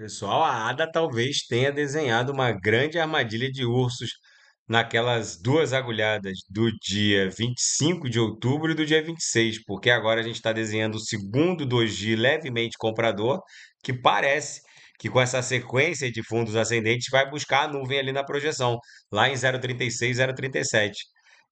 Pessoal, a Ada talvez tenha desenhado uma grande armadilha de ursos naquelas duas agulhadas do dia 25 de outubro e do dia 26, porque agora a gente está desenhando o segundo 2G levemente comprador, que parece que com essa sequência de fundos ascendentes vai buscar a nuvem ali na projeção, lá em 0,36, 0,37.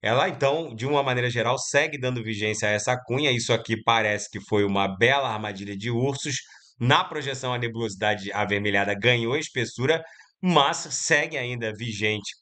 Ela, então, de uma maneira geral, segue dando vigência a essa cunha. Isso aqui parece que foi uma bela armadilha de ursos na projeção, a nebulosidade avermelhada ganhou espessura, mas segue ainda vigente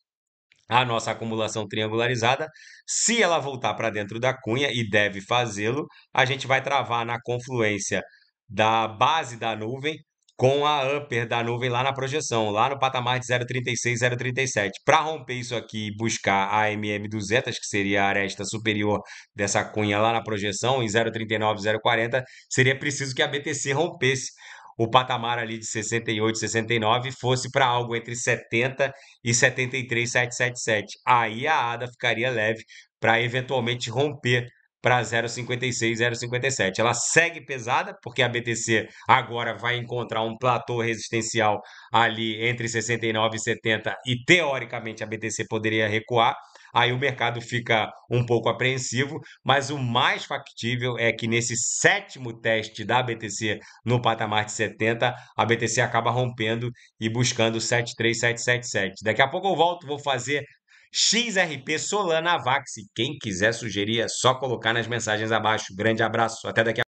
a nossa acumulação triangularizada. Se ela voltar para dentro da cunha, e deve fazê-lo, a gente vai travar na confluência da base da nuvem com a upper da nuvem lá na projeção, lá no patamar de 0,36, 0,37. Para romper isso aqui e buscar a MM200, que seria a aresta superior dessa cunha lá na projeção, em 0,39, 0,40, seria preciso que a BTC rompesse o patamar ali de 68, 69 fosse para algo entre 70 e 73, 777. Aí a ADA ficaria leve para eventualmente romper para 0,56, 0,57. Ela segue pesada, porque a BTC agora vai encontrar um platô resistencial ali entre 69 e 70 e teoricamente a BTC poderia recuar. Aí o mercado fica um pouco apreensivo, mas o mais factível é que nesse sétimo teste da BTC no patamar de 70, a BTC acaba rompendo e buscando 73777. Daqui a pouco eu volto, vou fazer XRP Solana Vax. Quem quiser sugerir é só colocar nas mensagens abaixo. Grande abraço, até daqui a